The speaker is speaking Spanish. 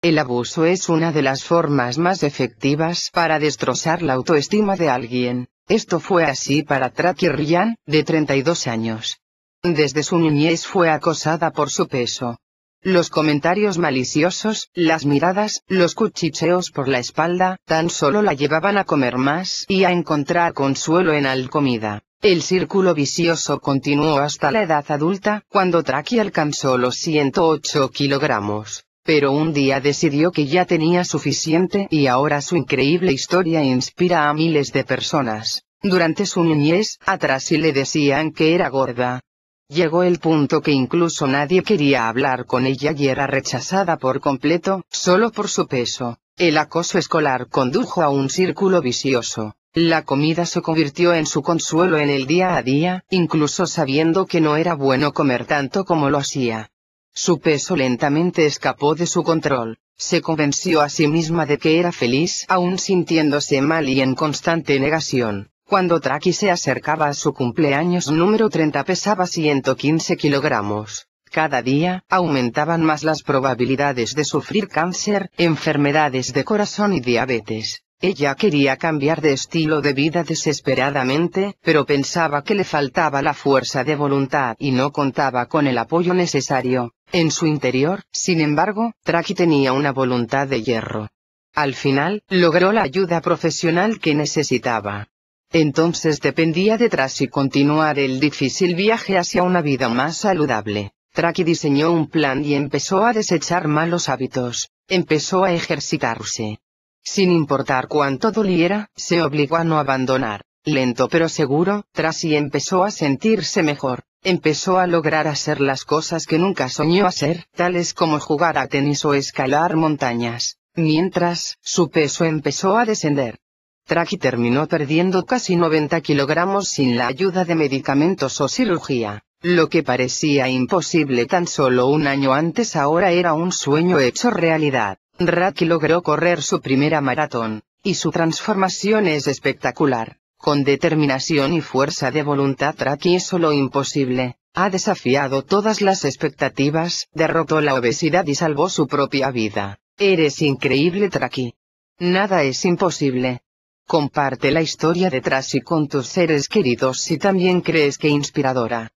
El abuso es una de las formas más efectivas para destrozar la autoestima de alguien. Esto fue así para Traki Ryan, de 32 años. Desde su niñez fue acosada por su peso. Los comentarios maliciosos, las miradas, los cuchicheos por la espalda, tan solo la llevaban a comer más y a encontrar consuelo en la comida. El círculo vicioso continuó hasta la edad adulta, cuando Traki alcanzó los 108 kilogramos pero un día decidió que ya tenía suficiente y ahora su increíble historia inspira a miles de personas. Durante su niñez, atrás y le decían que era gorda. Llegó el punto que incluso nadie quería hablar con ella y era rechazada por completo, solo por su peso. El acoso escolar condujo a un círculo vicioso. La comida se convirtió en su consuelo en el día a día, incluso sabiendo que no era bueno comer tanto como lo hacía. Su peso lentamente escapó de su control, se convenció a sí misma de que era feliz aún sintiéndose mal y en constante negación. Cuando Traki se acercaba a su cumpleaños número 30 pesaba 115 kilogramos. Cada día, aumentaban más las probabilidades de sufrir cáncer, enfermedades de corazón y diabetes. Ella quería cambiar de estilo de vida desesperadamente, pero pensaba que le faltaba la fuerza de voluntad y no contaba con el apoyo necesario. En su interior, sin embargo, Traki tenía una voluntad de hierro. Al final, logró la ayuda profesional que necesitaba. Entonces dependía de y continuar el difícil viaje hacia una vida más saludable. Traki diseñó un plan y empezó a desechar malos hábitos, empezó a ejercitarse, sin importar cuánto doliera, se obligó a no abandonar. Lento pero seguro, Tracy empezó a sentirse mejor, empezó a lograr hacer las cosas que nunca soñó hacer, tales como jugar a tenis o escalar montañas. Mientras, su peso empezó a descender. Tracy terminó perdiendo casi 90 kilogramos sin la ayuda de medicamentos o cirugía. Lo que parecía imposible tan solo un año antes ahora era un sueño hecho realidad. Raki logró correr su primera maratón, y su transformación es espectacular. Con determinación y fuerza de voluntad Raki hizo lo imposible, ha desafiado todas las expectativas, derrotó la obesidad y salvó su propia vida. Eres increíble Traki. Nada es imposible. Comparte la historia de y con tus seres queridos si también crees que inspiradora.